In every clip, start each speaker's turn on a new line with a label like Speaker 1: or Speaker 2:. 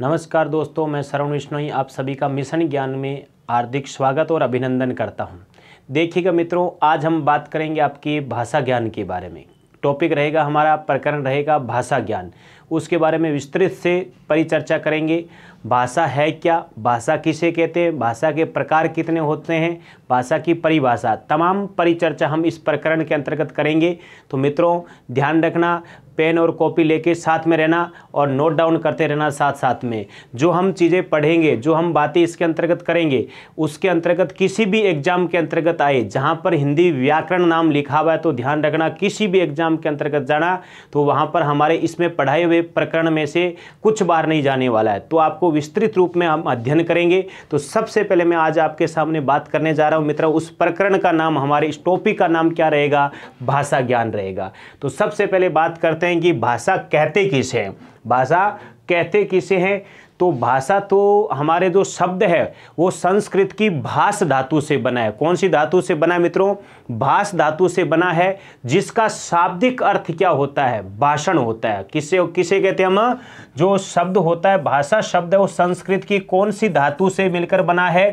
Speaker 1: नमस्कार दोस्तों मैं सरवण विष्णोई आप सभी का मिशन ज्ञान में हार्दिक स्वागत और अभिनंदन करता हूं देखिएगा मित्रों आज हम बात करेंगे आपकी भाषा ज्ञान के बारे में टॉपिक रहेगा हमारा प्रकरण रहेगा भाषा ज्ञान उसके बारे में विस्तृत से परिचर्चा करेंगे भाषा है क्या भाषा किसे कहते हैं भाषा के प्रकार कितने होते हैं भाषा की परिभाषा तमाम परिचर्चा हम इस प्रकरण के अंतर्गत करेंगे तो मित्रों ध्यान रखना पेन और कॉपी लेके साथ में रहना और नोट डाउन करते रहना साथ साथ में जो हम चीज़ें पढ़ेंगे जो हम बातें इसके अंतर्गत करेंगे उसके अंतर्गत किसी भी एग्जाम के अंतर्गत आए जहाँ पर हिंदी व्याकरण नाम लिखा हुआ है तो ध्यान रखना किसी भी एग्जाम के अंतर्गत जाना तो वहाँ पर हमारे इसमें पढ़ाए हुए प्रकरण में से कुछ बार नहीं जाने वाला है तो आपको विस्तृत रूप में हम अध्ययन करेंगे तो सबसे पहले मैं आज आपके सामने बात करने जा रहा हूँ मित्रों उस प्रकरण का नाम हमारे इस टॉपिक का नाम क्या रहेगा भाषा ज्ञान रहेगा तो सबसे पहले बात करते करते हैं कि भाषा कहते किसे हैं भाषा कहते किसे हैं तो भाषा तो हमारे जो शब्द है वो संस्कृत की भाष धातु से बना है कौन सी धातु से बना है मित्रों भाष धातु से बना है जिसका शाब्दिक अर्थ क्या होता है भाषण होता है किसे किसे कहते हैं हम जो शब्द होता है भाषा शब्द है वो संस्कृत की कौन सी धातु से मिलकर बना है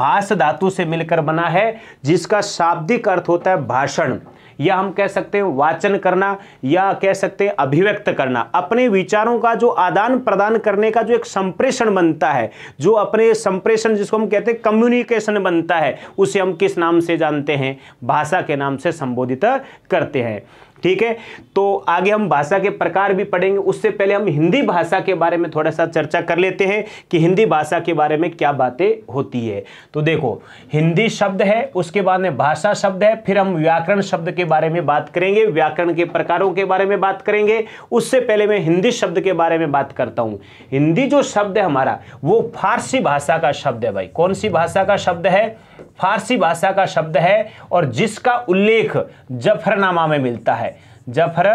Speaker 1: भाष धातु से मिलकर बना है जिसका शाब्दिक अर्थ होता है भाषण या हम कह सकते हैं वाचन करना या कह सकते हैं अभिव्यक्त करना अपने विचारों का जो आदान प्रदान करने का जो एक संप्रेषण बनता है जो अपने संप्रेषण जिसको हम कहते हैं कम्युनिकेशन बनता है उसे हम किस नाम से जानते हैं भाषा के नाम से संबोधित करते हैं ठीक है तो आगे हम भाषा के प्रकार भी पढ़ेंगे उससे पहले हम हिंदी भाषा के बारे में थोड़ा सा चर्चा कर लेते हैं कि हिंदी भाषा के बारे में क्या बातें होती है तो देखो हिंदी शब्द है उसके बाद में भाषा शब्द है फिर हम व्याकरण शब्द के बारे में बात करेंगे व्याकरण के प्रकारों के बारे में बात करेंगे उससे पहले मैं हिंदी शब्द के बारे में बात करता हूँ हिंदी जो शब्द है हमारा वो फारसी भाषा का शब्द है भाई कौन सी भाषा का शब्द है फारसी भाषा का शब्द है और जिसका उल्लेख जफरनामा में मिलता है जफर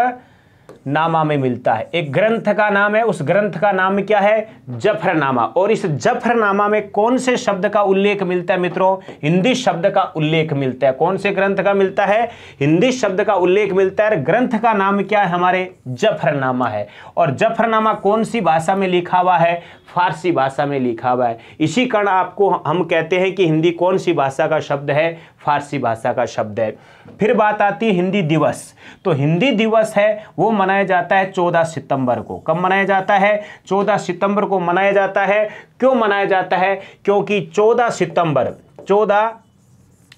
Speaker 1: नामा में मिलता है एक ग्रंथ का नाम है उस ग्रंथ का नाम क्या है जफरनामा और इस जफरनामा में कौन से शब्द का उल्लेख मिलता है मित्रों हिंदी शब्द का उल्लेख मिलता है कौन से ग्रंथ का मिलता है हिंदी शब्द का उल्लेख मिलता है ग्रंथ का नाम क्या है हमारे जफरनामा है और जफरनामा कौन सी भाषा में लिखा हुआ है फारसी भाषा में लिखा हुआ है इसी कारण आपको हम कहते हैं कि हिंदी कौन सी भाषा का शब्द है फारसी भाषा का शब्द है फिर बात आती है हिंदी दिवस तो हिंदी दिवस है वो मनाया जाता है 14 सितंबर को कब मनाया जाता है 14 सितंबर को मनाया जाता है क्यों मनाया जाता है क्योंकि 14 सितंबर 14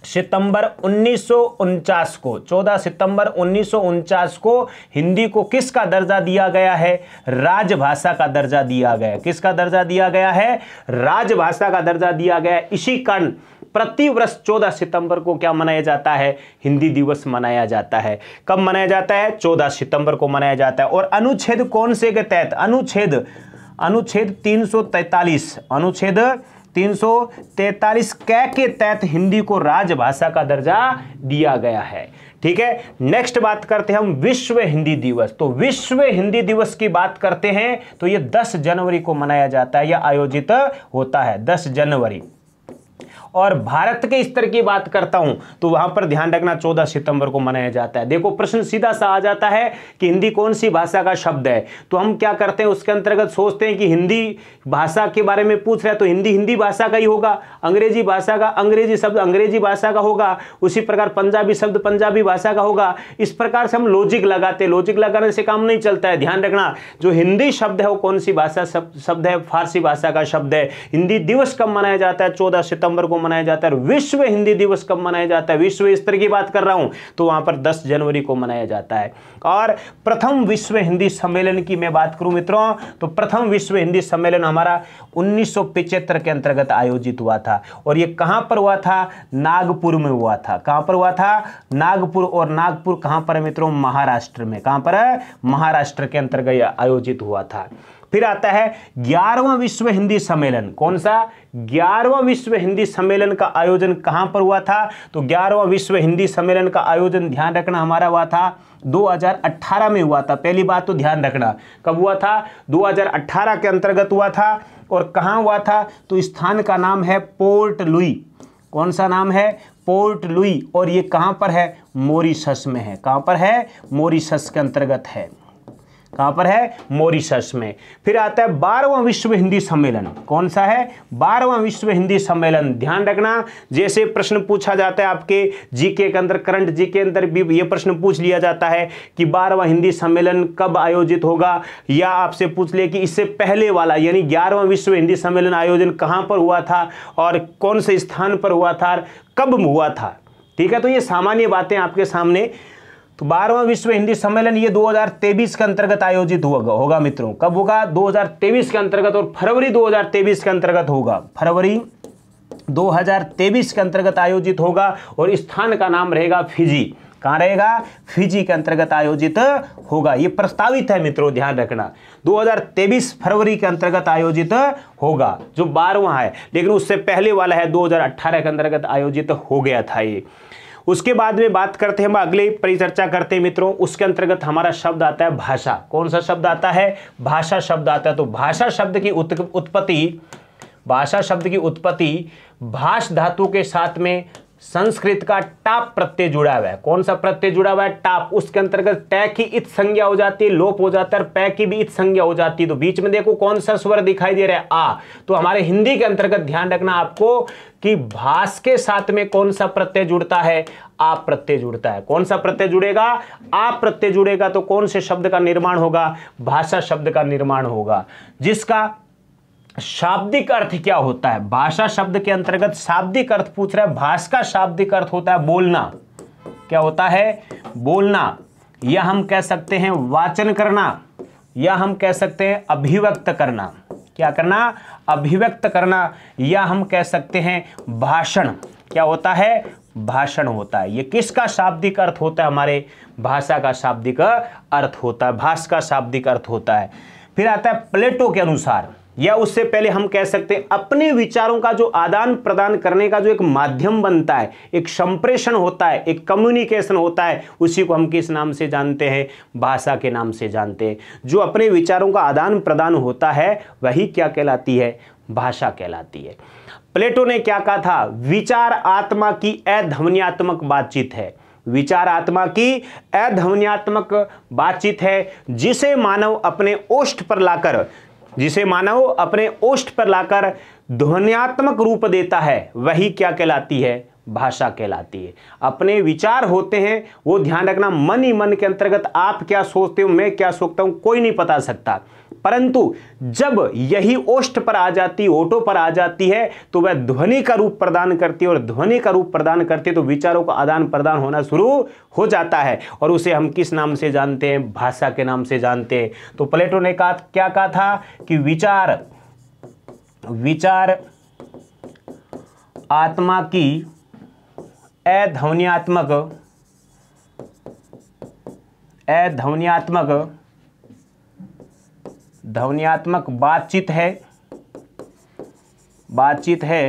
Speaker 1: सितंबर उन्नीस को 14 सितंबर उन्नीस को हिंदी को किसका दर्जा दिया गया है राजभाषा का दर्जा दिया गया किसका दर्जा दिया गया है राजभाषा का दर्जा दिया गया इसी कारण प्रति वर्ष 14 सितंबर को क्या मनाया जाता है हिंदी दिवस मनाया जाता है कब मनाया जाता है 14 सितंबर को मनाया जाता है और अनुच्छेद कौन से के तहत अनुच्छेद अनुच्छेद 343 अनुच्छेद 343 कै के तहत हिंदी को राजभाषा का दर्जा दिया गया है ठीक है नेक्स्ट बात करते हैं हम विश्व हिंदी दिवस तो विश्व हिंदी दिवस की बात करते हैं तो ये 10 जनवरी को मनाया जाता है या आयोजित होता है 10 जनवरी और भारत के स्तर की बात करता हूं तो वहां पर ध्यान रखना 14 सितंबर को मनाया जाता है देखो प्रश्न सीधा सा आ जाता है कि हिंदी कौन सी भाषा का शब्द है तो हम क्या करते हैं उसके अंतर्गत सोचते हैं कि हिंदी भाषा के बारे में पूछ रहा है तो हिंदी हिंदी भाषा का ही होगा अंग्रेजी भाषा का अंग्रेजी शब्द अंग्रेजी भाषा का होगा उसी प्रकार पंजाबी शब्द पंजाबी भाषा का होगा इस प्रकार से हम लॉजिक लगाते लॉजिक लगाने से काम नहीं चलता है ध्यान रखना जो हिंदी शब्द है वो कौन सी भाषा शब्द है फारसी भाषा का शब्द है हिंदी दिवस कब मनाया जाता है चौदह सितंबर को मनाया जाता है विश्व हिंदी दिवस कब मनाया जाता है विश्व स्तर की बात कर रहा हूं तो वहां पर दस जनवरी को मनाया जाता है और प्रथम विश्व हिंदी सम्मेलन की मैं बात करूं मित्रों तो प्रथम विश्व हिंदी सम्मेलन हमारा उन्नीस के अंतर्गत आयोजित हुआ था और यह कहां पर हुआ था नागपुर में हुआ था कहां पर हुआ था नागपुर और नागपुर कहां पर मित्रों महाराष्ट्र में कहां पर महाराष्ट्र के अंतर्गत आयोजित हुआ था फिर आता है ग्यारहवा विश्व हिंदी सम्मेलन कौन सा ग्यारहवा विश्व हिंदी सम्मेलन का आयोजन कहां पर हुआ था तो ग्यारहवा विश्व हिंदी सम्मेलन का आयोजन ध्यान रखना हमारा हुआ था 2018 में हुआ था पहली बात तो ध्यान रखना कब हुआ था 2018 के अंतर्गत हुआ था और कहाँ हुआ था तो स्थान का नाम है पोर्ट लुई कौन सा नाम है पोर्ट लुई और ये कहाँ पर है मोरिशस में है कहाँ पर है मोरिशस के अंतर्गत है कहां पर है मॉरिशस में फिर आता है बारहवा विश्व हिंदी सम्मेलन कौन सा है बारवा विश्व हिंदी सम्मेलन ध्यान रखना जैसे प्रश्न पूछा जाता है आपके जीके के अंदर करंट जी के अंदर भी यह प्रश्न पूछ लिया जाता है कि बारहवां हिंदी सम्मेलन कब आयोजित होगा या आपसे पूछ ले कि इससे पहले वाला यानी ग्यारहवां विश्व हिंदी सम्मेलन आयोजन कहां पर हुआ था और कौन से स्थान पर हुआ था कब हुआ था ठीक है तो ये सामान्य बातें आपके सामने तो बारहवा विश्व हिंदी सम्मेलन ये 2023 के अंतर्गत आयोजित होगा होगा मित्रों कब होगा 2023 के अंतर्गत और फरवरी 2023 के अंतर्गत होगा फरवरी 2023 के अंतर्गत आयोजित होगा और स्थान का नाम रहेगा फिजी कहां रहेगा फिजी के अंतर्गत आयोजित होगा ये प्रस्तावित है मित्रों ध्यान रखना 2023 फरवरी के अंतर्गत आयोजित होगा जो बारहवा है लेकिन उससे पहले वाला है दो के अंतर्गत आयोजित हो गया था ये उसके बाद में बात करते हैं हम अगले परिचर्चा करते हैं मित्रों उसके अंतर्गत हमारा शब्द आता है भाषा कौन सा शब्द आता है भाषा शब्द आता है तो भाषा शब्द की उत्पत्ति भाषा शब्द की उत्पत्ति भाष धातु के साथ में संस्कृत का टाप प्रत्यय जुड़ा हुआ है कौन सा प्रत्यय जुड़ा हुआ है टाप उसके अंतर्गत टै की इत संज्ञा हो जाती है लोप हो जाता है और पै की भी इत संज्ञा हो जाती है तो बीच में देखो कौन सा स्वर दिखाई दे रहा है आ तो हमारे हिंदी के अंतर्गत ध्यान रखना आपको कि भास के साथ में कौन सा प्रत्यय जुड़ता है आ प्रत्यय जुड़ता है कौन सा प्रत्यय जुड़ेगा आ प्रत्यय जुड़ेगा तो कौन से शब्द का निर्माण होगा भाषा शब्द का निर्माण होगा जिसका शाब्दिक अर्थ क्या होता है भाषा शब्द के अंतर्गत शाब्दिक अर्थ पूछ रहा है भाष का शाब्दिक अर्थ होता है बोलना क्या होता है बोलना या हम कह सकते हैं वाचन करना या हम कह सकते हैं अभिव्यक्त करना क्या करना अभिव्यक्त करना या हम कह सकते हैं भाषण क्या होता है भाषण होता है ये किसका शाब्दिक अर्थ होता है हमारे भाषा का शाब्दिक अर्थ होता है भाष का शाब्दिक अर्थ होता है फिर आता है प्लेटो के अनुसार या उससे पहले हम कह सकते हैं अपने विचारों का जो आदान प्रदान करने का जो एक माध्यम बनता है एक संप्रेषण होता है एक कम्युनिकेशन होता है उसी को हम किस नाम से जानते हैं भाषा के नाम से जानते हैं जो अपने विचारों का आदान प्रदान होता है वही क्या कहलाती है भाषा कहलाती है प्लेटो ने क्या कहा था विचार आत्मा की अध्वनियात्मक बातचीत है विचार आत्मा की अध्वनियात्मक बातचीत है जिसे मानव अपने ओष्ठ पर लाकर जिसे मानव अपने ओष्ठ पर लाकर ध्वनियात्मक रूप देता है वही क्या कहलाती है भाषा कहलाती है अपने विचार होते हैं वो ध्यान रखना मन ही मन के अंतर्गत आप क्या सोचते हो मैं क्या सोचता हूँ कोई नहीं बता सकता परंतु जब यही ओष्ठ पर आ जाती ओटो पर आ जाती है तो वह ध्वनि का रूप प्रदान करती है और ध्वनि का रूप प्रदान करती है तो विचारों का आदान प्रदान होना शुरू हो जाता है और उसे हम किस नाम से जानते हैं भाषा के नाम से जानते हैं तो प्लेटो ने कहा क्या कहा था कि विचार विचार आत्मा की अध्वनियात्मक अध्वनियात्मक ध्वनियात्मक बातचीत है बातचीत है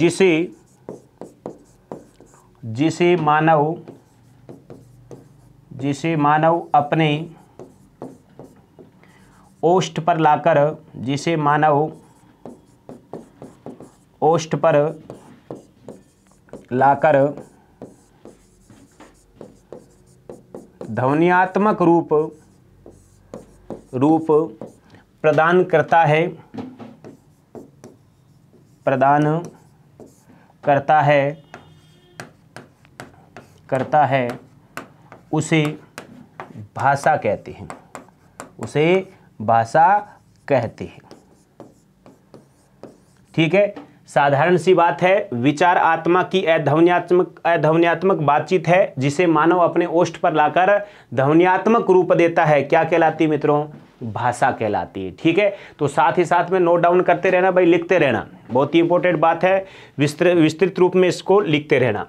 Speaker 1: जिसे जिसे मानव जिसे मानव अपने ओष्ठ पर लाकर जिसे मानव ओष्ठ पर लाकर ध्वनियात्मक रूप रूप प्रदान करता है प्रदान करता है करता है उसे भाषा कहते हैं उसे भाषा कहते हैं ठीक है साधारण सी बात है विचार आत्मा की अध्वनियात्मक अध्वनियात्मक बातचीत है जिसे मानव अपने ओष्ठ पर लाकर ध्वनियात्मक रूप देता है क्या कहलाती है मित्रों भाषा कहलाती है ठीक है तो साथ ही साथ में नोट डाउन करते रहना भाई लिखते रहना बहुत ही इंपॉर्टेंट बात है विस्तृत विस्तृत रूप में इसको लिखते रहना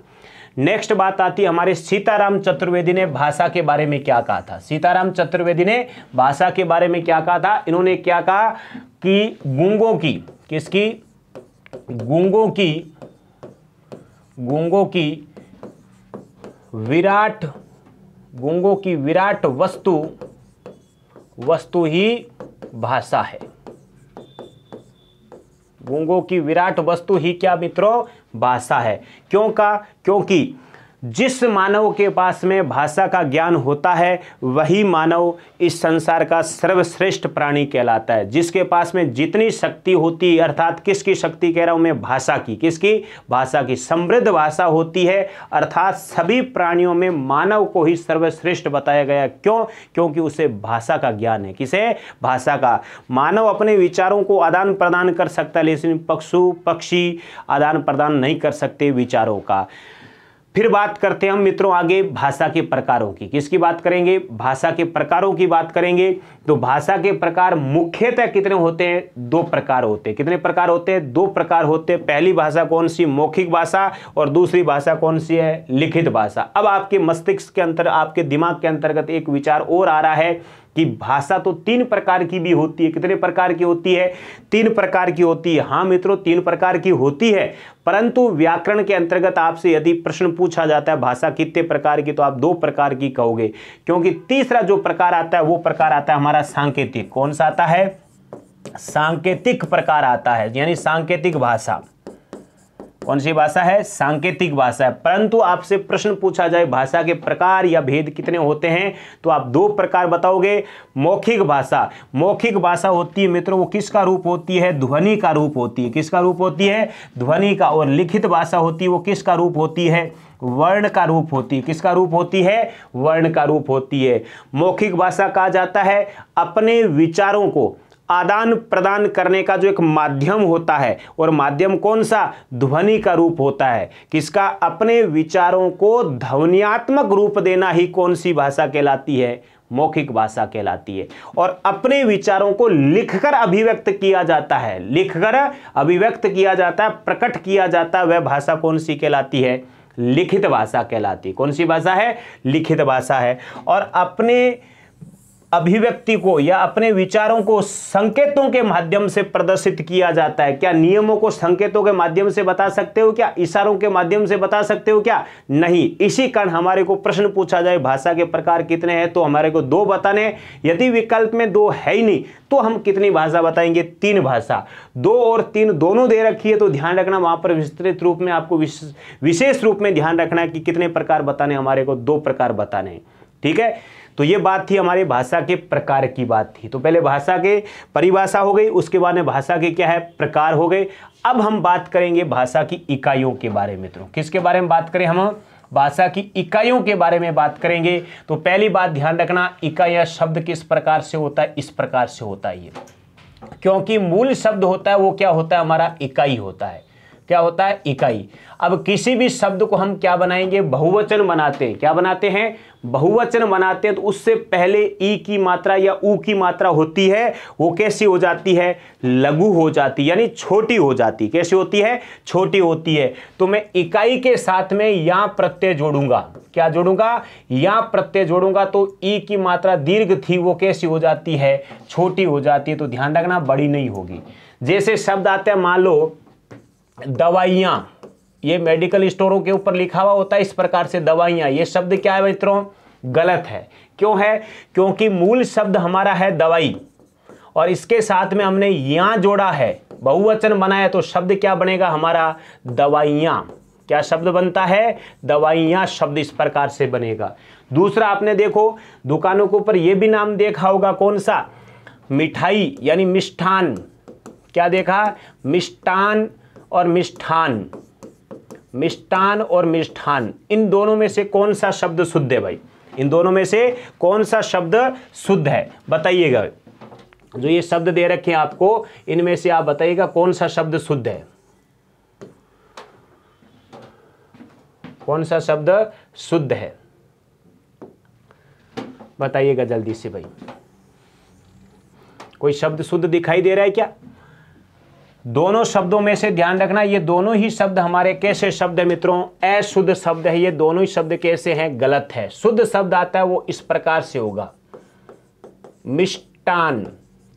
Speaker 1: नेक्स्ट बात आती है हमारे सीताराम चतुर्वेदी ने भाषा के बारे में क्या कहा था सीताराम चतुर्वेदी ने भाषा के बारे में क्या कहा था इन्होंने क्या कहा कि गूंगों की किसकी गूंगों की गूंगों की विराट गूंगों की विराट वस्तु वस्तु ही भाषा है गूंगों की विराट वस्तु ही क्या मित्रों भाषा है क्यों का क्योंकि जिस मानव के पास में भाषा का ज्ञान होता है वही मानव इस संसार का सर्वश्रेष्ठ प्राणी कहलाता है जिसके पास में जितनी शक्ति होती है अर्थात किसकी शक्ति कह रहा हूँ मैं भाषा की किसकी भाषा की समृद्ध भाषा होती है अर्थात सभी प्राणियों में मानव को ही सर्वश्रेष्ठ बताया गया क्यों क्योंकि उसे भाषा का ज्ञान है किसे भाषा का मानव अपने विचारों को आदान प्रदान कर सकता है लेकिन पशु पक्षी आदान प्रदान नहीं कर सकते विचारों का फिर बात करते हैं हम मित्रों आगे भाषा के प्रकारों की किसकी बात करेंगे भाषा के प्रकारों की बात करेंगे तो भाषा के प्रकार मुख्यतः कितने होते हैं दो प्रकार होते हैं कितने प्रकार होते हैं दो प्रकार होते हैं पहली भाषा कौन सी मौखिक भाषा और दूसरी भाषा कौन सी है लिखित भाषा अब आपके मस्तिष्क के अंतर आपके दिमाग के अंतर्गत एक विचार और आ रहा है कि भाषा तो तीन प्रकार की भी होती है कितने प्रकार की होती है तीन प्रकार की होती है हाँ मित्रों तीन प्रकार की होती है परंतु व्याकरण के अंतर्गत आपसे यदि प्रश्न पूछा जाता है भाषा कितने प्रकार की तो आप दो प्रकार की कहोगे क्योंकि तीसरा जो प्रकार आता है वो प्रकार आता है हमारा सांकेतिक कौन सा आता है सांकेतिक प्रकार आता है यानी सांकेतिक भाषा कौन सी भाषा है सांकेतिक भाषा है परंतु आपसे प्रश्न पूछा जाए भाषा के प्रकार या भेद कितने होते हैं तो आप दो प्रकार बताओगे मौखिक भाषा मौखिक भाषा होती है मित्रों वो किसका रूप होती है ध्वनि का रूप होती है किसका रूप होती है ध्वनि का और लिखित भाषा होती है वो किसका रूप होती है वर्ण का रूप होती है किसका रूप होती है वर्ण का रूप होती है मौखिक भाषा कहा जाता है अपने विचारों को आदान प्रदान करने का जो एक माध्यम होता है और माध्यम कौन सा ध्वनि का रूप होता है किसका अपने विचारों को ध्वनियात्मक रूप देना ही कौन सी भाषा कहलाती है मौखिक भाषा कहलाती है और अपने विचारों को लिखकर अभिव्यक्त किया जाता है लिखकर अभिव्यक्त किया जाता है प्रकट किया जाता है वह भाषा कौन सी कहलाती है लिखित भाषा कहलाती है कौन सी भाषा है लिखित भाषा है और अपने अभिव्यक्ति को या अपने विचारों को संकेतों के माध्यम से प्रदर्शित किया जाता है क्या नियमों को संकेतों के माध्यम से बता सकते हो क्या इशारों के माध्यम से बता सकते हो क्या नहीं इसी कारण हमारे को प्रश्न पूछा जाए भाषा के प्रकार कितने हैं तो हमारे को दो बताने यदि विकल्प में दो है ही नहीं तो हम कितनी भाषा बताएंगे तीन भाषा दो और तीन दोनों दे रखी है तो ध्यान रखना वहां पर विस्तृत रूप में आपको विशेष रूप में ध्यान रखना है कि कितने प्रकार बताने हमारे को दो प्रकार बताने हैं ठीक है तो ये बात थी हमारी भाषा के प्रकार की बात थी तो पहले भाषा के परिभाषा हो गई उसके बाद में भाषा के क्या है प्रकार हो गए अब हम बात करेंगे भाषा की इकाइयों के बारे में मित्रों किसके बारे में बात करें हम भाषा की इकाइयों के बारे में बात करेंगे तो पहली बात ध्यान रखना या शब्द किस प्रकार से होता है इस प्रकार से होता है ये क्योंकि मूल शब्द होता है वो क्या होता है हमारा इकाई होता है क्या होता है इकाई अब किसी भी शब्द को हम क्या बनाएंगे बहुवचन बनाते हैं क्या बनाते हैं बहुवचन बनाते हैं तो उससे पहले ई की मात्रा या ऊ की मात्रा होती है वो कैसी हो जाती है लघु हो जाती यानी छोटी हो जाती कैसी होती है छोटी होती है तो मैं इकाई के साथ में या प्रत्यय जोड़ूंगा क्या जोड़ूंगा या प्रत्यय जोड़ूंगा तो ई की मात्रा दीर्घ थी वो कैसी हो जाती है छोटी हो जाती है तो ध्यान रखना बड़ी नहीं होगी जैसे शब्द आते हैं मान लो दवाइयाँ ये मेडिकल स्टोरों के ऊपर लिखा हुआ होता है इस प्रकार से दवाइयाँ ये शब्द क्या है मित्रों गलत है क्यों है क्योंकि मूल शब्द हमारा है दवाई और इसके साथ में हमने यहाँ जोड़ा है बहुवचन बनाया तो शब्द क्या बनेगा हमारा दवाइयाँ क्या शब्द बनता है दवाइयाँ शब्द इस प्रकार से बनेगा दूसरा आपने देखो दुकानों के ऊपर यह भी नाम देखा होगा कौन सा मिठाई यानी मिष्ठान क्या देखा मिष्ठान और मिष्ठान मिष्ठान और मिष्ठान इन दोनों में से कौन सा शब्द शुद्ध है भाई इन दोनों में से कौन सा शब्द शुद्ध है बताइएगा जो ये शब्द दे रखे हैं आपको इनमें से आप बताइएगा कौन सा शब्द शुद्ध है कौन सा शब्द शुद्ध है बताइएगा जल्दी से भाई कोई शब्द शुद्ध दिखाई दे रहा है क्या दोनों शब्दों में से ध्यान रखना ये दोनों ही शब्द हमारे कैसे शब्द है मित्रों अशुद्ध शब्द है ये दोनों ही शब्द कैसे हैं गलत है शुद्ध शब्द आता है वो इस प्रकार से होगा मिष्टान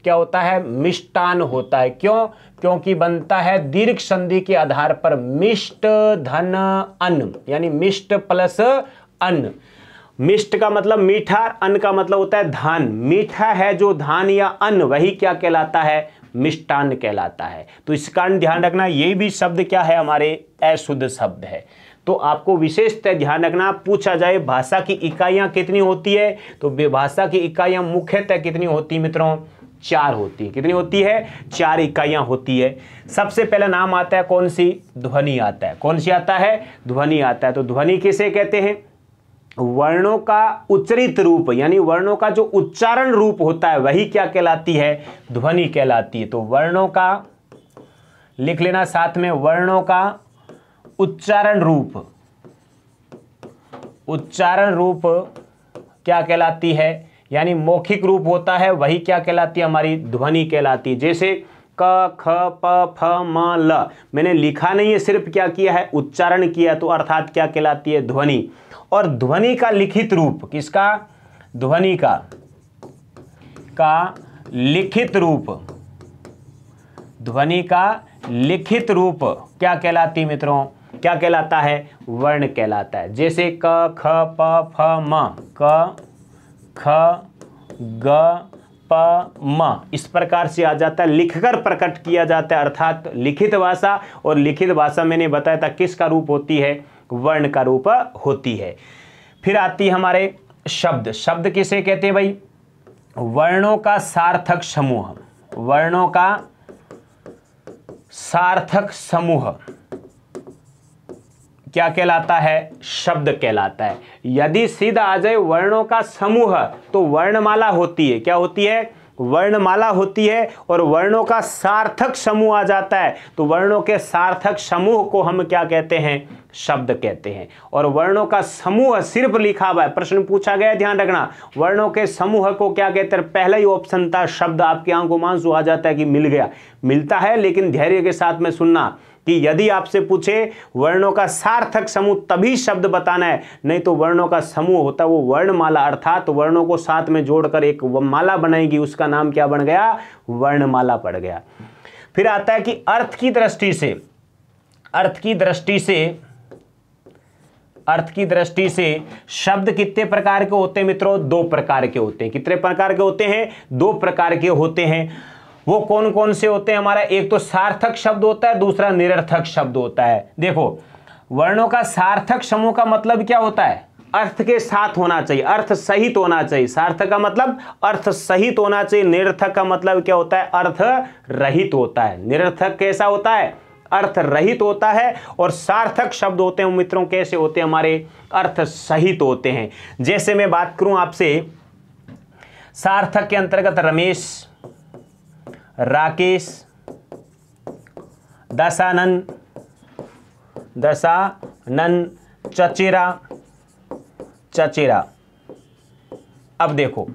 Speaker 1: क्या होता है मिष्टान होता है क्यों क्योंकि बनता है दीर्घ संधि के आधार पर मिष्ट धन अन्न यानी मिष्ट प्लस अन्न मिष्ट का मतलब मीठा अन्न का मतलब होता है धान मीठा है जो धान या अन्न वही क्या कहलाता है मिष्टान्न कहलाता है तो इस कारण ध्यान रखना ये भी शब्द क्या है हमारे अशुद्ध शब्द है तो आपको विशेषतः ध्यान रखना पूछा जाए भाषा की इकाइयाँ कितनी होती है तो भाषा की इकाइयाँ मुख्यतः कितनी होती मित्रों चार होती है कितनी होती है चार इकाइयाँ होती है सबसे पहला नाम आता है कौन सी ध्वनि आता है कौन सी आता है ध्वनि आता है तो ध्वनि किसे कहते हैं वर्णों का उच्चरित रूप यानी वर्णों का जो उच्चारण रूप होता है वही क्या कहलाती है ध्वनि कहलाती है तो वर्णों का लिख लेना साथ में वर्णों का उच्चारण रूप उच्चारण रूप क्या कहलाती है यानी मौखिक रूप होता है वही क्या कहलाती है हमारी ध्वनि कहलाती है जैसे क ख प फ म ल मैंने लिखा नहीं है सिर्फ क्या किया है उच्चारण किया तो अर्थात क्या कहलाती है ध्वनि और ध्वनि का लिखित रूप किसका ध्वनि का का लिखित रूप ध्वनि का लिखित रूप क्या कहलाती मित्रों क्या कहलाता है वर्ण कहलाता है जैसे क ख प फ म क ख ग प म इस प्रकार से आ जाता है लिखकर प्रकट किया जाता है अर्थात लिखित भाषा और लिखित भाषा मैंने बताया था किसका रूप होती है वर्ण का रूप होती है फिर आती है हमारे शब्द शब्द किसे कहते हैं भाई वर्णों का सार्थक समूह वर्णों का सार्थक समूह क्या कहलाता है शब्द कहलाता है यदि सीधा आ जाए वर्णों का समूह तो वर्णमाला होती है क्या होती है वर्णमाला होती है और वर्णों का सार्थक समूह आ जाता है तो वर्णों के सार्थक समूह को हम क्या कहते हैं शब्द कहते हैं और वर्णों का समूह सिर्फ लिखा हुआ है प्रश्न पूछा गया ध्यान रखना वर्णों के समूह को क्या कहते हैं पहला ही ऑप्शन था शब्द आपके आंखों मान आ जाता है कि मिल गया मिलता है लेकिन धैर्य के साथ में सुनना कि यदि आपसे पूछे वर्णों का सार्थक समूह तभी शब्द बताना है नहीं तो वर्णों का समूह होता है वो वर्णमाला अर्थात तो वर्णों को साथ में जोड़कर एक माला बनाएगी उसका नाम क्या बन गया वर्णमाला पड़ गया फिर आता है कि अर्थ की दृष्टि से अर्थ की दृष्टि से अर्थ की दृष्टि से शब्द कितने प्रकार के होते हैं मित्रों दो प्रकार के होते हैं कितने प्रकार के होते हैं दो प्रकार के होते हैं वो कौन कौन से होते हैं हमारा एक तो सार्थक शब्द होता है दूसरा निरर्थक शब्द होता है देखो वर्णों का सार्थक समूह का मतलब क्या होता है अर्थ के साथ होना चाहिए अर्थ सहित होना चाहिए सार्थक का मतलब अर्थ सहित होना चाहिए निरर्थक का मतलब क्या होता है अर्थ रहित होता है निरर्थक कैसा होता है अर्थ रहित होता है और सार्थक शब्द होते हैं मित्रों कैसे होते हैं हमारे अर्थ सहित होते हैं जैसे मैं बात करूं आपसे सार्थक के अंतर्गत रमेश राकेश दशानन दशानन चचेरा चचेरा अब देखो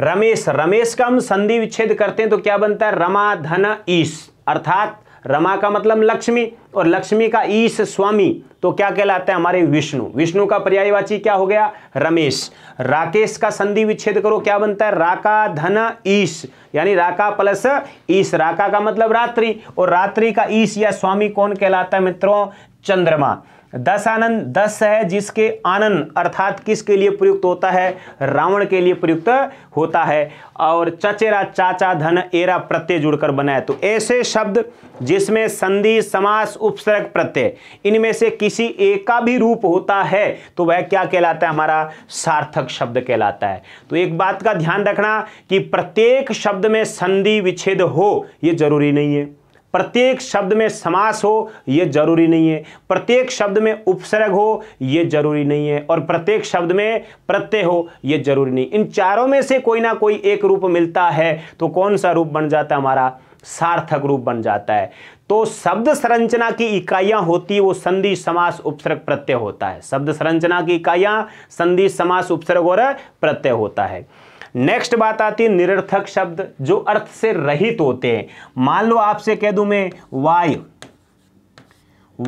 Speaker 1: रमेश रमेश का हम संधि विच्छेद करते हैं तो क्या बनता है रमा धन ईश अर्थात रमा का मतलब लक्ष्मी और लक्ष्मी का ईश स्वामी तो क्या कहलाता है हमारे विष्णु विष्णु का पर्यायवाची क्या हो गया रमेश राकेश का संधि विच्छेद करो क्या बनता है राका धन ईश यानी राका प्लस ईश राका का मतलब रात्रि और रात्रि का ईश या स्वामी कौन कहलाता है मित्रों चंद्रमा दस आनंद दस है जिसके आनंद अर्थात किसके लिए प्रयुक्त होता है रावण के लिए प्रयुक्त होता है और चचेरा चाचा धन एरा प्रत्यय जुड़कर बना है तो ऐसे शब्द जिसमें संधि समास उपसर्ग प्रत्यय इनमें से किसी एक का भी रूप होता है तो वह क्या कहलाता है हमारा सार्थक शब्द कहलाता है तो एक बात का ध्यान रखना कि प्रत्येक शब्द में संधि विच्छेद हो यह जरूरी नहीं है प्रत्येक शब्द में समास हो यह जरूरी नहीं है प्रत्येक शब्द में उपसर्ग हो यह जरूरी नहीं है और प्रत्येक शब्द में प्रत्यय हो यह जरूरी नहीं इन चारों में से कोई ना कोई एक रूप मिलता है तो कौन सा रूप बन जाता है हमारा सार्थक रूप बन जाता है तो शब्द संरचना की इकाइयां होती है वो संधि समास उपसर्ग प्रत्यय होता है शब्द संरचना की इकाइयां संधि समास उपसर्ग और प्रत्यय होता है नेक्स्ट बात आती है निरर्थक शब्द जो अर्थ से रहित होते हैं मान लो आपसे कह दू मैं वाय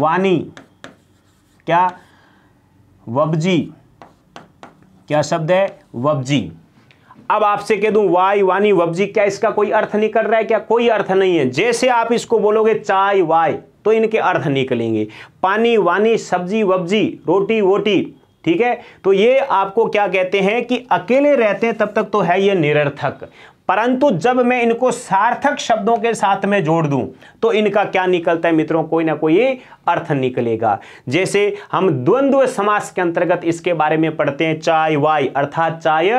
Speaker 1: वानी क्या वबजी क्या शब्द है वबजी अब आपसे कह दू वाय वानी वबजी क्या इसका कोई अर्थ निकल रहा है क्या कोई अर्थ नहीं है जैसे आप इसको बोलोगे चाय वाय तो इनके अर्थ निकलेंगे पानी वानी सब्जी वब्जी रोटी वोटी ठीक है तो ये आपको क्या कहते हैं कि अकेले रहते हैं तब तक तो है ये निरर्थक परंतु जब मैं इनको सार्थक शब्दों के साथ में जोड़ दूं तो इनका क्या निकलता है मित्रों कोई ना कोई अर्थ निकलेगा जैसे हम द्वंद्व समास के अंतर्गत इसके बारे में पढ़ते हैं चाय वाय अर्थात चाय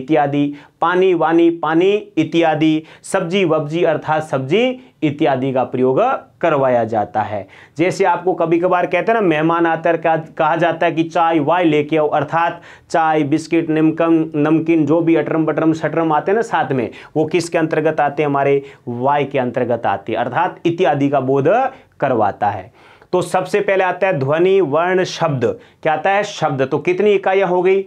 Speaker 1: इत्यादि पानी वानी पानी इत्यादि सब्जी वब्जी अर्थात सब्जी इत्यादि का प्रयोग करवाया जाता है जैसे आपको कभी कभार कहते हैं ना मेहमान आते कहा जाता है कि चाय वाय लेके आओ अर्थात चाय बिस्किट नमकम नमकीन जो भी अटरम बटरम शटरम आते हैं ना साथ में वो किसके अंतर्गत आते हैं हमारे वाय के अंतर्गत आते हैं अर्थात इत्यादि का बोध करवाता है तो सबसे पहले आता है ध्वनि वर्ण शब्द क्या आता है शब्द तो कितनी इकाइयाँ हो गई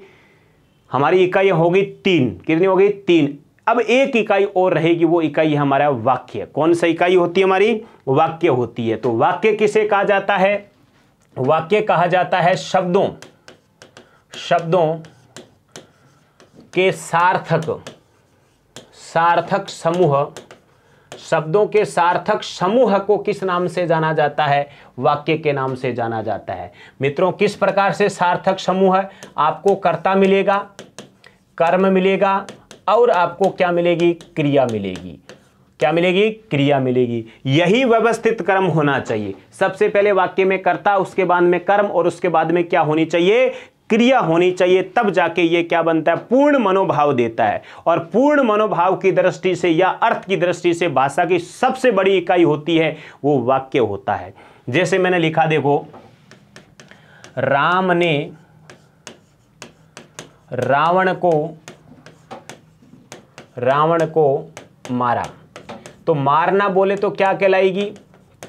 Speaker 1: हमारी इकाइयाँ होगी तीन कितनी हो गई तीन अब एक इकाई और रहेगी वो इकाई हमारा वाक्य कौन सा इकाई होती है हमारी वाक्य होती है तो वाक्य किसे कहा जाता है वाक्य कहा जाता है शब्दों शब्दों के सार्थक सार्थक समूह शब्दों के सार्थक समूह को किस नाम से जाना जाता है वाक्य के नाम से जाना जाता है मित्रों किस प्रकार से सार्थक समूह आपको कर्ता मिलेगा कर्म मिलेगा और आपको क्या मिलेगी क्रिया मिलेगी क्या मिलेगी क्रिया मिलेगी यही व्यवस्थित कर्म होना चाहिए सबसे पहले वाक्य में कर्ता उसके बाद में कर्म और उसके बाद में क्या होनी चाहिए क्रिया होनी चाहिए तब जाके ये क्या बनता है पूर्ण मनोभाव देता है और पूर्ण मनोभाव की दृष्टि से या अर्थ की दृष्टि से भाषा की सबसे बड़ी इकाई होती है वो वाक्य होता है जैसे मैंने लिखा देखो राम ने रावण को रावण को मारा तो मारना बोले तो क्या कहलाएगी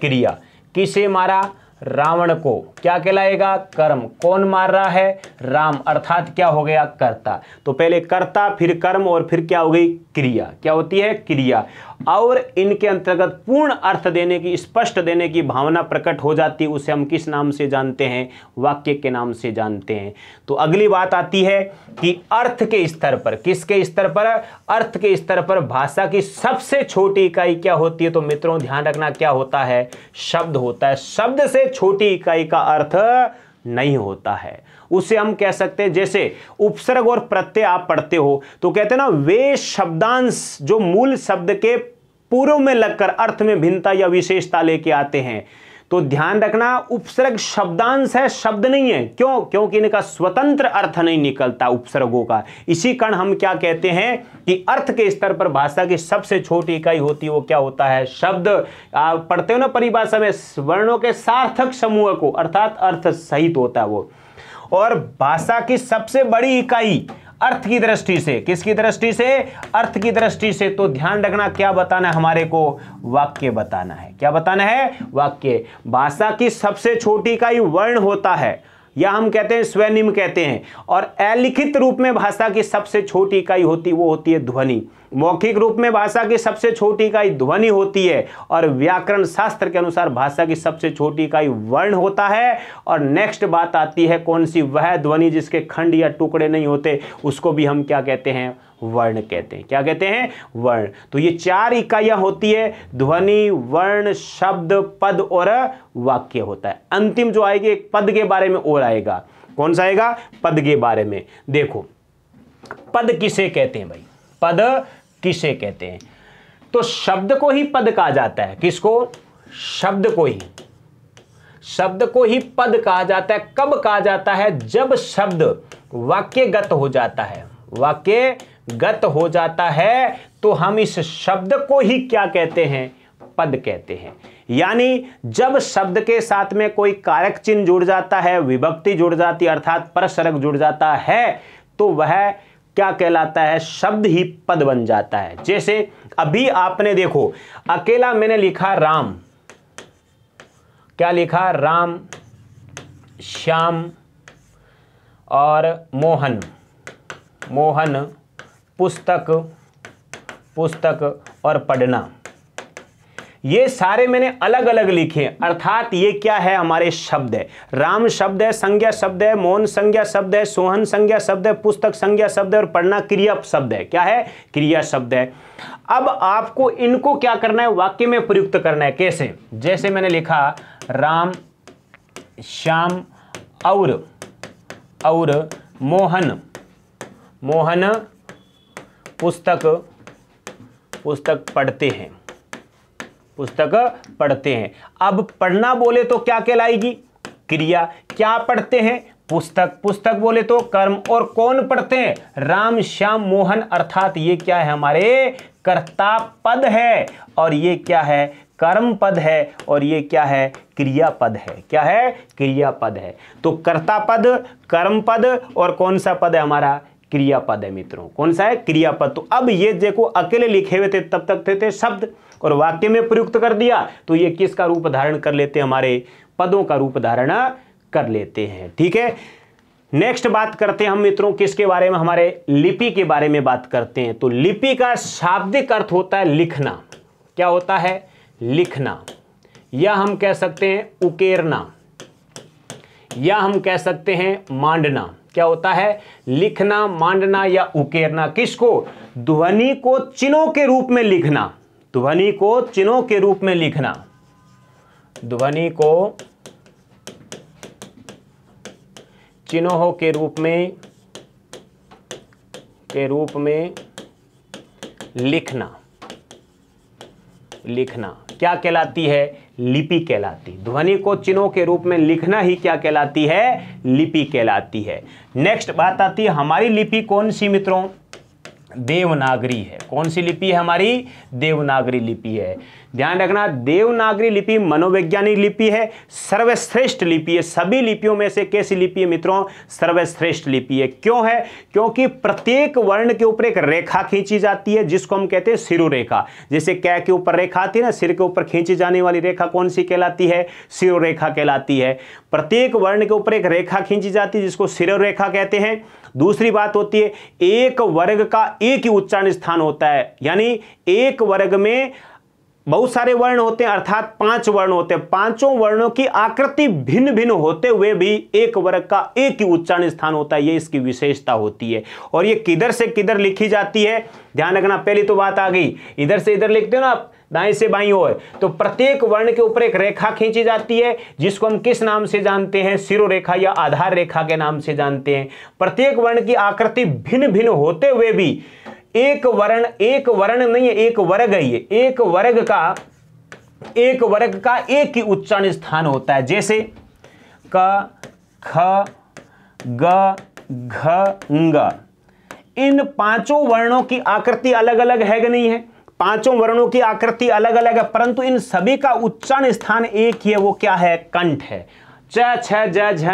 Speaker 1: क्रिया किसे मारा रावण को क्या कहलाएगा कर्म कौन मार रहा है राम अर्थात क्या हो गया कर्ता तो पहले कर्ता फिर कर्म और फिर क्या हो गई क्रिया क्या होती है क्रिया और इनके अंतर्गत पूर्ण अर्थ देने की स्पष्ट देने की भावना प्रकट हो जाती है उसे हम किस नाम से जानते हैं वाक्य के नाम से जानते हैं तो अगली बात आती है कि अर्थ के स्तर पर किसके स्तर पर अर्थ के स्तर पर भाषा की सबसे छोटी इकाई क्या होती है तो मित्रों ध्यान रखना क्या होता है शब्द होता है शब्द से छोटी इकाई का अर्थ नहीं होता है उसे हम कह सकते हैं जैसे उपसर्ग और प्रत्यय आप पढ़ते हो तो कहते हैं ना वे शब्दांश जो मूल शब्द के पूर्व में लगकर अर्थ में भिन्नता या विशेषता लेके आते हैं तो ध्यान रखना उपसर्ग शब्दांश है शब्द नहीं है क्यों क्योंकि इनका स्वतंत्र अर्थ नहीं निकलता उपसर्गों का इसी कारण हम क्या कहते हैं कि अर्थ के स्तर पर भाषा की सबसे छोटी इकाई होती है वो क्या होता है शब्द आप पढ़ते हो ना परिभाषा में वर्णों के सार्थक समूह को अर्थात अर्थ सहित होता है वो और भाषा की सबसे बड़ी इकाई अर्थ की दृष्टि से किसकी दृष्टि से अर्थ की दृष्टि से तो ध्यान रखना क्या बताना है हमारे को वाक्य बताना है क्या बताना है वाक्य भाषा की सबसे छोटी इकाई वर्ण होता है या हम कहते हैं स्वनिम कहते हैं और अलिखित रूप में भाषा की सबसे छोटी इकाई होती वो होती है ध्वनि मौखिक रूप में भाषा की सबसे छोटी इकाई ध्वनि होती है और व्याकरण शास्त्र के अनुसार भाषा की सबसे छोटी इकाई वर्ण होता है और नेक्स्ट बात आती है कौन सी वह ध्वनि जिसके खंड या टुकड़े नहीं होते उसको भी हम क्या कहते हैं वर्ण कहते हैं क्या कहते हैं वर्ण तो ये चार इकाइयां होती है ध्वनि वर्ण शब्द पद और वाक्य होता है अंतिम जो आएगी एक पद के बारे में और आएगा कौन सा आएगा पद के बारे में देखो पद किसे कहते हैं भाई पद किसे कहते हैं तो शब्द को ही पद कहा जाता है किसको शब्द को ही शब्द को ही पद कहा जाता है कब कहा जाता है जब शब्द वाक्यगत हो जाता है वाक्य गत हो जाता है तो हम इस शब्द को ही क्या कहते हैं पद कहते हैं यानी जब शब्द के साथ में कोई कारक चिन्ह जुड़ जाता है विभक्ति जुड़ जाती है अर्थात परसरक जुड़ जाता है तो वह क्या कहलाता है शब्द ही पद बन जाता है जैसे अभी आपने देखो अकेला मैंने लिखा राम क्या लिखा राम श्याम और मोहन मोहन पुस्तक पुस्तक और पढ़ना ये सारे मैंने अलग अलग लिखे अर्थात ये क्या है हमारे शब्द है राम शब्द है संज्ञा शब्द है मौन संज्ञा शब्द है सोहन संज्ञा शब्द है पुस्तक संज्ञा शब्द है और पढ़ना क्रिया शब्द है क्या है क्रिया शब्द है अब आपको इनको क्या करना है वाक्य में प्रयुक्त करना है कैसे जैसे मैंने लिखा राम श्याम और और मोहन मोहन पुस्तक पुस्तक पढ़ते हैं पुस्तक पढ़ते हैं अब पढ़ना बोले तो क्या कहलाएगी क्रिया क्या पढ़ते हैं पुस्तक पुस्तक बोले तो कर्म और कौन पढ़ते हैं राम श्याम मोहन अर्थात ये क्या है हमारे कर्ता पद है और ये क्या है कर्म पद है और ये क्या है क्रिया पद है क्या है क्रिया पद है तो कर्ता पद कर्म पद और कौन सा पद है हमारा क्रियापद है मित्रों कौन सा है क्रियापद तो अब ये देखो अकेले लिखे हुए थे तब तक थे, थे शब्द और वाक्य में प्रयुक्त कर दिया तो ये किसका रूप धारण कर लेते हमारे पदों का रूप धारण कर लेते हैं ठीक है नेक्स्ट बात करते हैं हम मित्रों किसके बारे में हमारे लिपि के बारे में बात करते हैं तो लिपि का शाब्दिक अर्थ होता है लिखना क्या होता है लिखना या हम कह सकते हैं उकेरना या हम कह सकते हैं मांडना क्या होता है लिखना मांडना या उकेरना किसको ध्वनि को चिन्हों के रूप में लिखना ध्वनि को चिन्हों के रूप में लिखना ध्वनि को चिन्हों के रूप में के रूप में लिखना लिखना क्या कहलाती है लिपि कहलाती ध्वनि को चिन्हों के रूप में लिखना ही क्या कहलाती है लिपि कहलाती है नेक्स्ट बात आती है हमारी लिपि कौन सी मित्रों देवनागरी है कौन सी लिपि है हमारी देवनागरी लिपि है ध्यान रखना देवनागरी लिपि मनोवैज्ञानिक लिपि है सर्वश्रेष्ठ लिपि है सभी लिपियों में से कैसी लिपि है मित्रों सर्वश्रेष्ठ लिपि है क्यों है क्योंकि प्रत्येक वर्ण के ऊपर एक रेखा खींची जाती है जिसको हम कहते हैं सिरु रेखा जैसे कै के ऊपर रेखा आती है ना सिर के ऊपर खींची जाने वाली रेखा कौन सी कहलाती है सिरु रेखा कहलाती है प्रत्येक वर्ण के ऊपर एक रेखा खींची जाती है जिसको सिरु रेखा कहते हैं दूसरी बात होती है एक वर्ग का एक ही उच्चारण स्थान होता है यानी एक वर्ग में बहुत सारे वर्ण होते हैं अर्थात पांच वर्ण होते हैं पांचों वर्णों की आकृति भिन्न भिन्न होते हुए भी एक वर्ग का एक ही उच्चारण स्थान होता है ये इसकी विशेषता होती है और ये किधर से किधर लिखी जाती है ध्यान रखना पहली तो बात आ गई इधर से इधर लिखते हो ना आप दाएं से बाई ओर तो प्रत्येक वर्ण के ऊपर एक रेखा खींची जाती है जिसको हम किस नाम से जानते हैं सिरो रेखा या आधार रेखा के नाम से जानते हैं प्रत्येक वर्ण की आकृति भिन्न भिन्न होते हुए भी एक वर्ण एक वर्ण नहीं है एक वर्ग है एक वर्ग का एक वर्ग का एक ही उच्चारण स्थान होता है जैसे क ख ग घ इन पांचों वर्णों की आकृति अलग अलग है कि नहीं है पांचों वर्णों की आकृति अलग अलग है परंतु इन सभी का उच्चारण स्थान एक ही है वो क्या है कंठ है च छ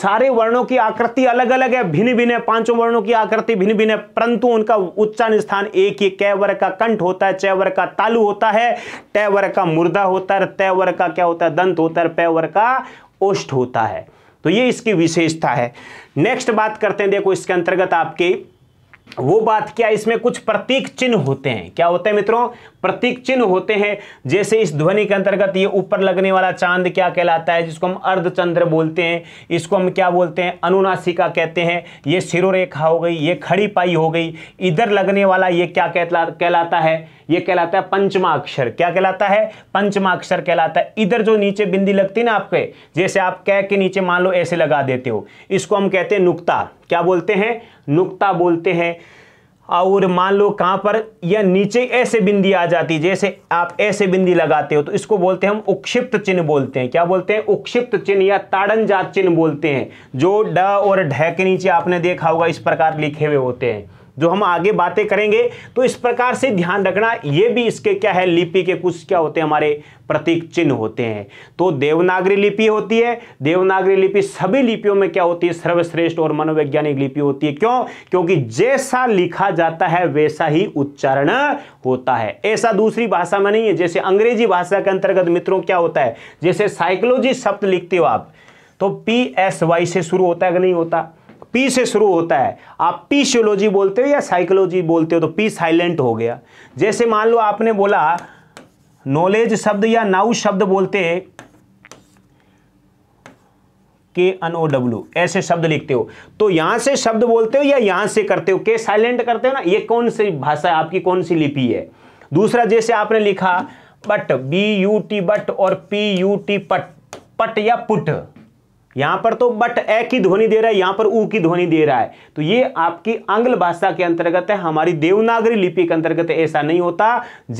Speaker 1: सारे वर्णों की आकृति अलग अलग है भिन्न भिन्न है पांचों वर्णों की आकृति भिन्न भिन्न है परंतु उनका उच्चारण स्थान एक ही कै वर्ग का कंठ होता है चय वर्ग का तालु होता है टय वर्ग का मुर्दा होता है तय वर्ग का क्या होता है दंत होता है पै वर्ग का ओष्ठ होता है तो ये इसकी विशेषता है नेक्स्ट बात करते हैं देखो इसके अंतर्गत आपके वो बात क्या इसमें कुछ प्रतीक चिन्ह होते हैं क्या होते हैं मित्रों प्रतीक चिन्ह होते हैं जैसे इस ध्वनि के अंतर्गत ये ऊपर लगने वाला चांद क्या कहलाता है जिसको हम अर्धचंद्र बोलते हैं इसको हम क्या बोलते हैं अनुनासिका कहते हैं ये सिरोरेखा हो गई ये खड़ी पाई हो गई इधर लगने वाला ये क्या कहला कहलाता है ये कहलाता है पंचमाक्षर क्या कहलाता है पंचमाक्षर कहलाता है इधर जो नीचे बिंदी लगती है ना आपके जैसे आप कह के नीचे मान लो ऐसे लगा देते हो इसको हम कहते हैं नुकता क्या बोलते हैं नुक्ता बोलते हैं और मान लो कहाँ पर या नीचे ऐसे बिंदी आ जाती है जैसे आप ऐसे बिंदी लगाते हो तो इसको बोलते हैं हम उक्षिप्त चिन्ह बोलते हैं क्या बोलते हैं उक्षिप्त चिन्ह या ताड़न जात चिन्ह बोलते हैं जो ड और ढ के नीचे आपने देखा होगा इस प्रकार लिखे हुए होते हैं जो हम आगे बातें करेंगे तो इस प्रकार से ध्यान रखना ये भी इसके क्या है लिपि के कुछ क्या होते हैं हमारे प्रतीक चिन्ह होते हैं तो देवनागरी लिपि होती है देवनागरी लिपि सभी लिपियों में क्या होती है सर्वश्रेष्ठ और मनोवैज्ञानिक लिपि होती है क्यों क्योंकि जैसा लिखा जाता है वैसा ही उच्चारण होता है ऐसा दूसरी भाषा में नहीं है जैसे अंग्रेजी भाषा के अंतर्गत मित्रों क्या होता है जैसे साइकोलॉजी शब्द लिखते हो आप तो पी एस वाई से शुरू होता है कि नहीं होता पी से शुरू होता है आप पी शियोलॉजी बोलते हो या साइकोलॉजी बोलते हो तो पी साइलेंट हो गया जैसे मान लो आपने बोला नॉलेज शब्द या नाउ शब्द बोलते के एन ओ डब्ल्यू ऐसे शब्द लिखते हो तो यहां से शब्द बोलते हो या यहां से करते हो के साइलेंट करते हो ना ये कौन सी भाषा आपकी कौन सी लिपि है दूसरा जैसे आपने लिखा but B U T but और P U T put put या पुट यहां पर तो बट ए की ध्वनि दे रहा है यहां पर ऊ की ध्वनि दे रहा है तो ये आपकी आंग्ल भाषा के अंतर्गत है हमारी देवनागरी लिपि के अंतर्गत ऐसा नहीं होता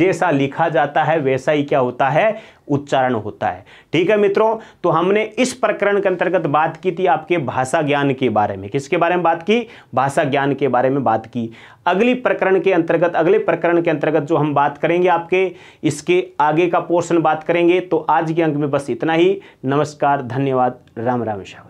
Speaker 1: जैसा लिखा जाता है वैसा ही क्या होता है उच्चारण होता है ठीक है मित्रों तो हमने इस प्रकरण के अंतर्गत बात की थी आपके भाषा ज्ञान के बारे में किसके बारे में बात की भाषा ज्ञान के बारे में बात की अगली प्रकरण के अंतर्गत अगले प्रकरण के अंतर्गत जो हम बात करेंगे आपके इसके आगे का पोर्शन बात करेंगे तो आज के अंक में बस इतना ही नमस्कार धन्यवाद राम राम शाह